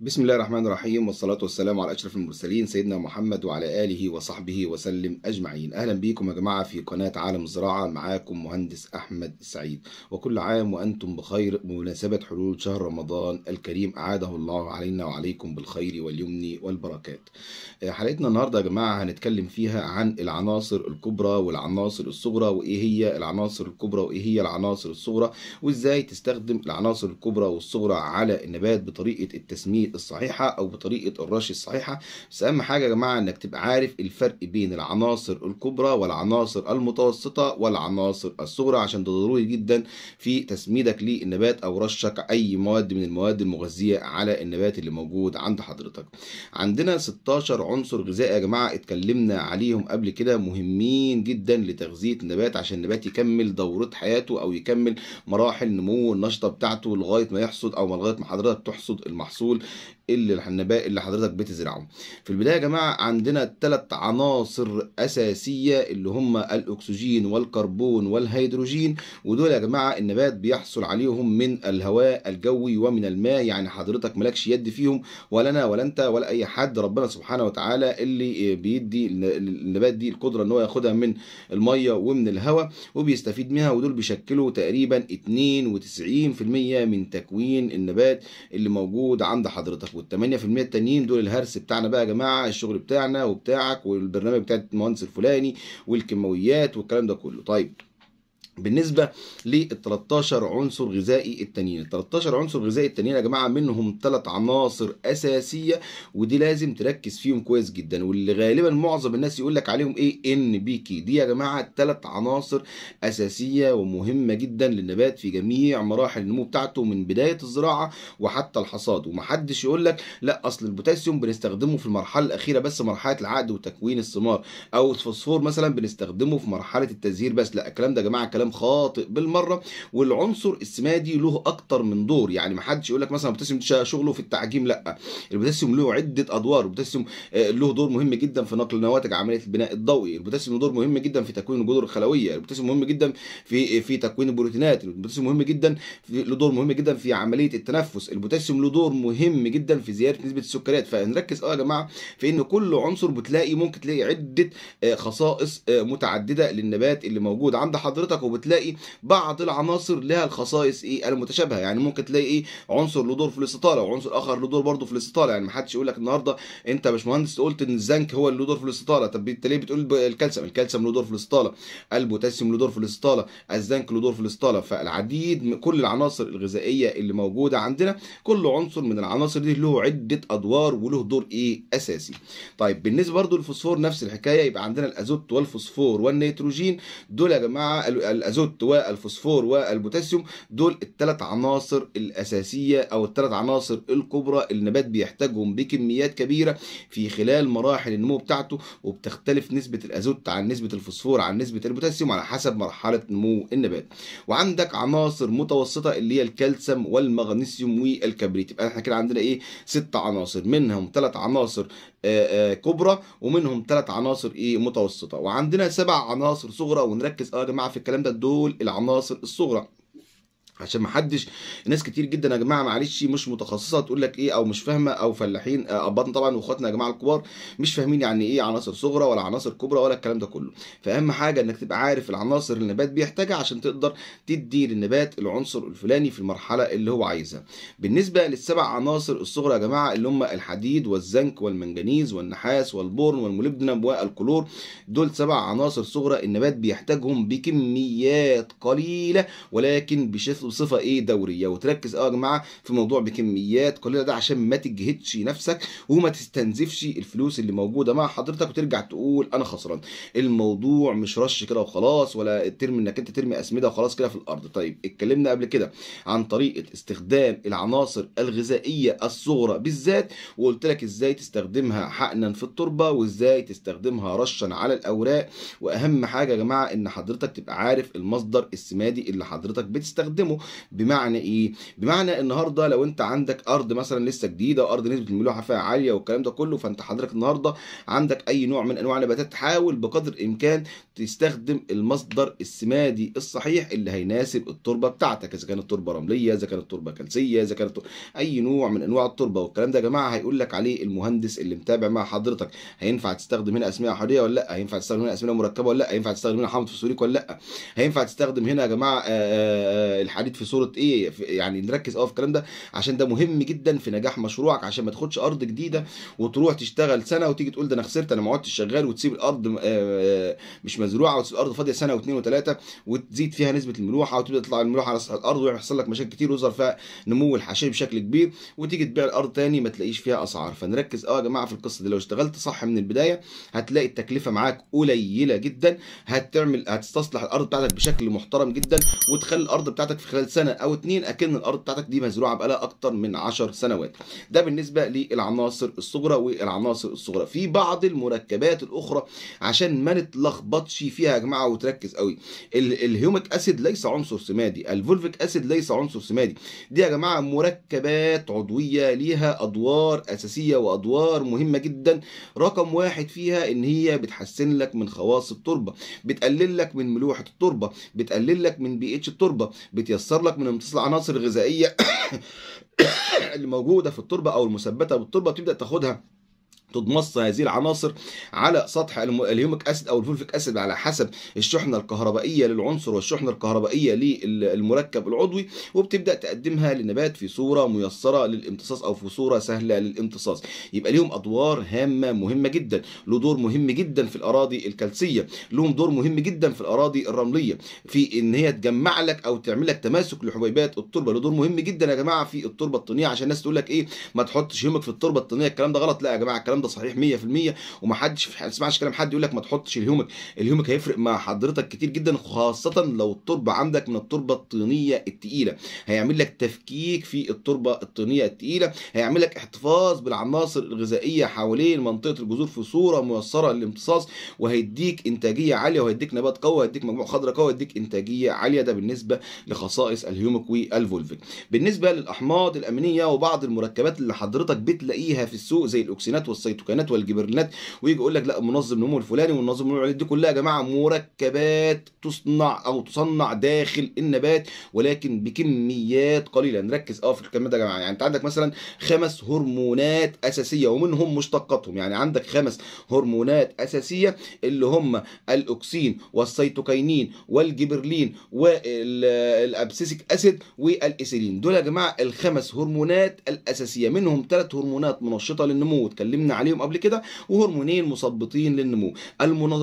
بسم الله الرحمن الرحيم والصلاة والسلام على أشرف المرسلين سيدنا محمد وعلى آله وصحبه وسلم أجمعين أهلا بكم يا جماعة في قناة عالم الزراعة معاكم مهندس أحمد سعيد وكل عام وأنتم بخير بمناسبة حلول شهر رمضان الكريم أعاده الله علينا وعليكم بالخير واليمن والبركات آه، حلقتنا النهاردة يا جماعة هنتكلم فيها عن العناصر الكبرى والعناصر الصغرى وإيه هي العناصر الكبرى وإيه هي العناصر الصغرى وإزاي تستخدم العناصر الكبرى والصغرى على النبات بطريقة التسمية الصحيحة أو بطريقة الرش الصحيحة بس أهم حاجة يا جماعة إنك تبقى عارف الفرق بين العناصر الكبرى والعناصر المتوسطة والعناصر الصغرى عشان ده ضروري جدا في تسميدك للنبات أو رشك أي مواد من المواد المغذية على النبات اللي موجود عند حضرتك عندنا 16 عنصر غذائي يا جماعة اتكلمنا عليهم قبل كده مهمين جدا لتغذية النبات عشان النبات يكمل دورة حياته أو يكمل مراحل نمو النشطة بتاعته لغاية ما يحصد أو لغاية ما حضرتك تحصد المحصول اللي النبات اللي حضرتك بتزرعه في البدايه يا جماعه عندنا ثلاث عناصر اساسيه اللي هم الاكسجين والكربون والهيدروجين ودول يا جماعه النبات بيحصل عليهم من الهواء الجوي ومن الماء يعني حضرتك مالكش يد فيهم ولا انا ولا انت ولا اي حد ربنا سبحانه وتعالى اللي بيدي النبات دي القدره ان هو ياخدها من الميه ومن الهواء وبيستفيد منها ودول بيشكلوا تقريبا 92% من تكوين النبات اللي موجود عند حضرتك حضرتك وال 8% التانيين دول الهرس بتاعنا بقى يا جماعه الشغل بتاعنا وبتاعك والبرنامج بتاع المهندس الفلاني والكيماويات والكلام ده كله طيب بالنسبة لل 13 عنصر غذائي التانيين، ال 13 عنصر غذائي التانيين يا جماعة منهم ثلاث عناصر أساسية ودي لازم تركز فيهم كويس جدا واللي غالبا معظم الناس يقول لك عليهم إيه إن بي كي، دي يا جماعة ثلاث عناصر أساسية ومهمة جدا للنبات في جميع مراحل النمو بتاعته من بداية الزراعة وحتى الحصاد، ومحدش يقول لك لا أصل البوتاسيوم بنستخدمه في المرحلة الأخيرة بس مرحلة العقد وتكوين الثمار، أو الفوسفور مثلا بنستخدمه في مرحلة التزهير بس، لا الكلام ده يا جماعة كلام كلام خاطئ بالمره والعنصر السمادي له اكتر من دور يعني ما حدش يقول لك مثلا البوتاسيوم شغله في التعجيم لا البوتاسيوم له عده ادوار البوتاسيوم آه، له دور مهم جدا في نقل نواتج عمليه البناء الضوئي البوتاسيوم له دور مهم جدا في تكوين الجذور الخلويه البوتاسيوم مهم جدا في في تكوين البروتينات البوتاسيوم مهم جدا له دور مهم جدا في عمليه التنفس البوتاسيوم له دور مهم جدا في زياده نسبه السكريات فنركز اه يا جماعه في ان كل عنصر بتلاقي ممكن تلاقي عده آه، خصائص آه، متعدده للنبات اللي موجود عند حضرتك وتلاقي بعض العناصر لها الخصائص ايه المتشابهه يعني ممكن تلاقي ايه عنصر له دور في الاستطاله وعنصر اخر له دور برضه في الاستطاله يعني ما حدش يقول لك النهارده انت يا باشمهندس قلت ان الزنك هو اللي له دور في الاستطاله طب انت ليه بتقول الكالسيوم الكالسيوم له دور في الاستطاله البوتاسيوم له دور في الاستطاله الزنك له دور في الاستطاله فالعديد من كل العناصر الغذائيه اللي موجوده عندنا كل عنصر من العناصر دي له عده ادوار وله دور ايه اساسي طيب بالنسبه برضه للفوسفور نفس الحكايه يبقى عندنا الازوت والفوسفور والنيتروجين دول يا جماعه الازوت والفوسفور والبوتاسيوم دول الثلاث عناصر الاساسيه او الثلاث عناصر الكبرى النبات بيحتاجهم بكميات كبيره في خلال مراحل النمو بتاعته وبتختلف نسبه الازوت عن نسبه الفوسفور عن نسبه البوتاسيوم على حسب مرحله نمو النبات وعندك عناصر متوسطه اللي هي الكالسيوم والمغنيسيوم والكبريت يبقى احنا كده عندنا ايه ست عناصر منهم ثلاث عناصر آه، آه، كبرى ومنهم ثلاث عناصر ايه متوسطه وعندنا سبع عناصر صغرى ونركز اه يا جماعه في الكلام ده دول العناصر الصغرى عشان ما حدش ناس كتير جدا يا جماعه معلش مش متخصصه تقول لك ايه او مش فاهمه او فلاحين آه، اباطنا طبعا واخواتنا يا جماعه الكبار مش فاهمين يعني ايه عناصر صغرى ولا عناصر كبرى ولا الكلام ده كله فاهم حاجه انك تبقى عارف العناصر اللي النبات بيحتاجها عشان تقدر تدي للنبات العنصر الفلاني في المرحله اللي هو عايزها بالنسبه للسبع عناصر الصغرى يا جماعه اللي هم الحديد والزنك والمنجنيز والنحاس والبورن والمولبدنم والكلور دول سبع عناصر صغرى النبات بيحتاجهم بكميات قليله ولكن بشكل بصفه ايه دوريه وتركز اه يا جماعه في موضوع بكميات قليله ده عشان ما تجهدش نفسك وما تستنزفش الفلوس اللي موجوده مع حضرتك وترجع تقول انا خسران الموضوع مش رش كده وخلاص ولا ترمي انك انت ترمي اسمده وخلاص كده في الارض طيب اتكلمنا قبل كده عن طريقه استخدام العناصر الغذائيه الصغرى بالذات وقلت لك ازاي تستخدمها حقنا في التربه وازاي تستخدمها رشا على الاوراق واهم حاجه يا جماعه ان حضرتك تبقى عارف المصدر السمادي اللي حضرتك بتستخدمه بمعنى ايه بمعنى النهارده لو انت عندك ارض مثلا لسه جديده وارض نسبه الملوحه فيها عاليه والكلام ده كله فانت حضرتك النهارده عندك اي نوع من انواع النباتات حاول بقدر الامكان تستخدم المصدر السمادي الصحيح اللي هيناسب التربه بتاعتك اذا كانت تربه رمليه اذا كانت تربه كلسيه اذا كانت اي نوع من انواع التربه والكلام ده يا جماعه هيقول لك عليه المهندس اللي متابع مع حضرتك هينفع تستخدم هنا اسمده حريه ولا لا هينفع تستخدم هنا اسمده مركبه ولا لا هينفع تستخدم هنا حمض فوسفوريك ولا لا هينفع تستخدم هنا يا جماعه آه، آه، آه، الحديد الحديد في صوره ايه يعني نركز قوي في الكلام ده عشان ده مهم جدا في نجاح مشروعك عشان ما تاخدش ارض جديده وتروح تشتغل سنه وتيجي تقول ده انا خسرت انا ما عدتش شغال وتسيب الارض آه، آه، مش مزروعه وتسيب الارض فاضيه سنه واثنين وثلاثه وتزيد فيها نسبه الملوحه وتبدا تطلع الملوحه على سطح الارض ويحصل لك مشاكل كتير ويظهر فيها نمو الحشيش بشكل كبير وتيجي تبيع الارض تاني ما تلاقيش فيها اسعار فنركز اه يا جماعه في القصه دي لو اشتغلت صح من البدايه هتلاقي التكلفه معاك قليله جدا هتعمل هتستصلح الارض بتاعتك بشكل محترم جدا وتخلي الارض بتاعتك في خلال سنه او اتنين اكن الارض بتاعتك دي مزروعه بقالها اكتر من 10 سنوات ده بالنسبه للعناصر الصغرى والعناصر الصغرى في بعض المركبات الاخرى عشان ما نتلخبطش فيها يا جماعه وتركز قوي الهيوميك اسيد ليس عنصر سمادي الفولفيك اسيد ليس عنصر سمادي دي يا جماعه مركبات عضويه ليها ادوار اساسيه وادوار مهمه جدا رقم واحد فيها ان هي بتحسن لك من خواص التربه بتقلل لك من ملوحه التربه بتقلل لك من بي اتش التربه بتيسر بيخسر لك من امتصاص العناصر الغذائيه اللي موجوده في التربه او المثبته بالتربه بتبدا تاخدها تضمص هذه العناصر على سطح الهيوميك اسيد او الفولفيك اسيد على حسب الشحنه الكهربائيه للعنصر والشحنه الكهربائيه للمركب العضوي وبتبدا تقدمها للنبات في صوره ميسره للامتصاص او في صوره سهله للامتصاص يبقى ليهم ادوار هامه مهمه جدا له دور مهم جدا في الاراضي الكلسيه لهم دور مهم جدا في الاراضي الرمليه في ان هي تجمع لك او تعمل لك تماسك لحبيبات التربه له دور مهم جدا يا جماعه في التربه الطينيه عشان الناس تقول لك ايه ما تحطش يومك في التربه الطينيه الكلام ده غلط لا يا جماعه الكلام ده ده صحيح 100% ومحدش ما تسمعش كلام حد يقول لك ما تحطش الهيومك الهيومك هيفرق مع حضرتك كتير جدا خاصه لو التربه عندك من التربه الطينيه التقيله هيعمل لك تفكيك في التربه الطينيه التقيله هيعمل لك احتفاظ بالعناصر الغذائيه حوالين منطقه الجذور في صوره ميسره للامتصاص وهيديك انتاجيه عاليه وهيديك نبات قوي وهيديك مجموعة خضراء قوي وهيديك انتاجيه عاليه ده بالنسبه لخصائص الهيومك والفولفيك بالنسبه للاحماض الامينيه وبعض المركبات اللي حضرتك بتلاقيها في السوق زي الاوكسينات والسيطرات التوكانات والجبرنات ويجي يقول لك لا منظم النمو الفلاني والمنظم النمو دي كلها يا جماعه مركبات تصنع او تصنع داخل النبات ولكن بكميات قليله نركز اه في الكلام ده يا جماعه يعني انت عندك مثلا خمس هرمونات اساسيه ومنهم مشتقاتهم يعني عندك خمس هرمونات اساسيه اللي هم الاكسين والسيتوكاينين والجبرلين والابسيسيك اسيد والاسيلين دول يا جماعه الخمس هرمونات الاساسيه منهم ثلاث هرمونات منشطه للنمو اتكلمنا عليهم قبل كده وهرمونين مثبطين للنمو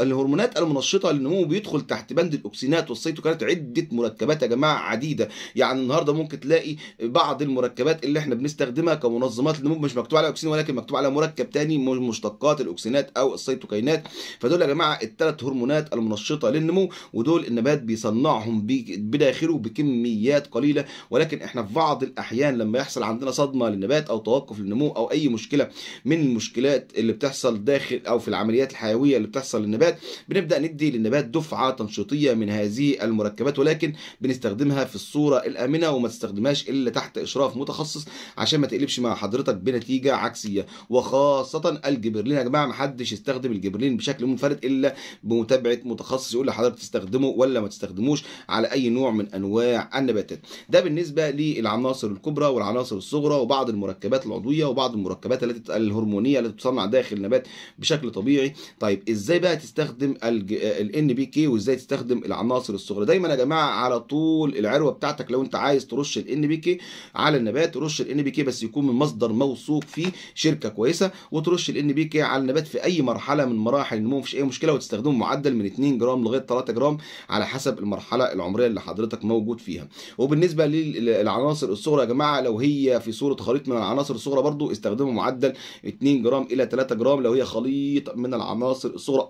الهرمونات المنشطه للنمو بيدخل تحت بند الاوكسينات والسيتوكينات عده مركبات يا جماعه عديده يعني النهارده ممكن تلاقي بعض المركبات اللي احنا بنستخدمها كمنظمات للنمو مش مكتوب عليها اوكسين ولكن مكتوب عليها مركب تاني من مشتقات الاوكسينات او السيتوكينات فدول يا جماعه الثلاث هرمونات المنشطه للنمو ودول النبات بيصنعهم بداخله بكميات قليله ولكن احنا في بعض الاحيان لما يحصل عندنا صدمه للنبات او توقف للنمو او اي مشكله من مشكلة المشكلات اللي بتحصل داخل او في العمليات الحيويه اللي بتحصل للنبات بنبدا ندي للنبات دفعه تنشيطيه من هذه المركبات ولكن بنستخدمها في الصوره الامنه وما تستخدمهاش الا تحت اشراف متخصص عشان ما تقلبش مع حضرتك بنتيجه عكسيه وخاصه الجبرلين يا جماعه ما حدش يستخدم الجبرلين بشكل منفرد الا بمتابعه متخصص يقول لحضرتك تستخدمه ولا ما تستخدموش على اي نوع من انواع النباتات ده بالنسبه للعناصر الكبرى والعناصر الصغرى وبعض المركبات العضويه وبعض المركبات التي الهرمونيه اللي بتصنع داخل النبات بشكل طبيعي طيب ازاي بقى تستخدم الان بي كي وازاي تستخدم العناصر الصغرى دايما يا جماعه على طول العروه بتاعتك لو انت عايز ترش الان بي كي على النبات رش الان بي كي بس يكون من مصدر موثوق فيه شركه كويسه وترش الان بي كي على النبات في اي مرحله من مراحل النمو مفيش اي مشكله وتستخدمه معدل من 2 جرام لغايه 3 جرام على حسب المرحله العمريه اللي حضرتك موجود فيها وبالنسبه للعناصر الصغرى يا جماعه لو هي في صوره خليط من العناصر الصغرى برضو استخدموا معدل 2 جرام جرام إلى 3 جرام لو هي خليط من العناصر الصغرى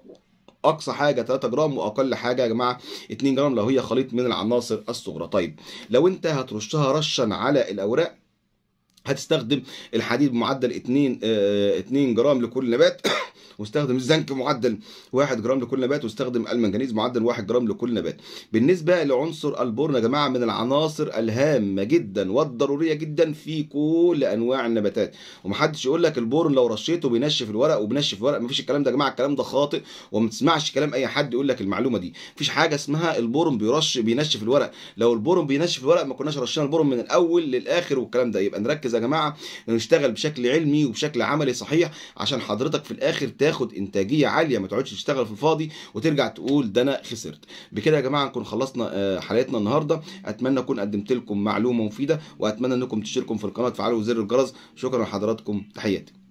اقصى حاجه 3 جرام واقل حاجه يا جماعه 2 جرام لو هي خليط من العناصر الصغرى طيب لو انت هترشها رشا على الاوراق هتستخدم الحديد بمعدل 2 2 آه، جرام لكل نبات واستخدم الزنك معدل 1 جرام لكل نبات واستخدم المنجنيز معدل 1 جرام لكل نبات بالنسبه لعنصر البورن يا جماعه من العناصر الهامه جدا والضروريه جدا في كل انواع النباتات ومحدش يقول لك البورن لو رشيته بينشف الورق وبينشف الورق مفيش الكلام ده يا جماعه الكلام ده خاطئ وما تسمعش كلام اي حد يقول لك المعلومه دي مفيش حاجه اسمها البورن بيرش بينشف الورق لو البورن بينشف الورق ما كناش رشينا البورن من الاول للاخر والكلام ده يبقى نركز يا جماعه نشتغل بشكل علمي وبشكل عملي صحيح عشان حضرتك في الاخر تاخد انتاجيه عاليه ما تقعدش تشتغل في الفاضي وترجع تقول ده انا خسرت بكده يا جماعه نكون خلصنا آه، حلقتنا النهارده اتمنى اكون قدمت لكم معلومه مفيده واتمنى انكم تشتركوا في القناه وتفعلوا زر الجرس شكرا لحضراتكم تحياتي